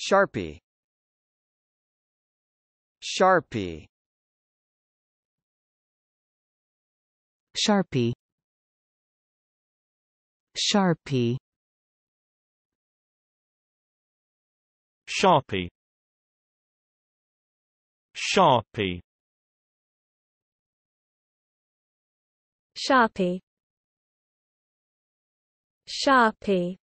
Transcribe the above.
Sharpie Sharpie Sharpie Sharpie Sharpie Sharpie Sharpie Sharpie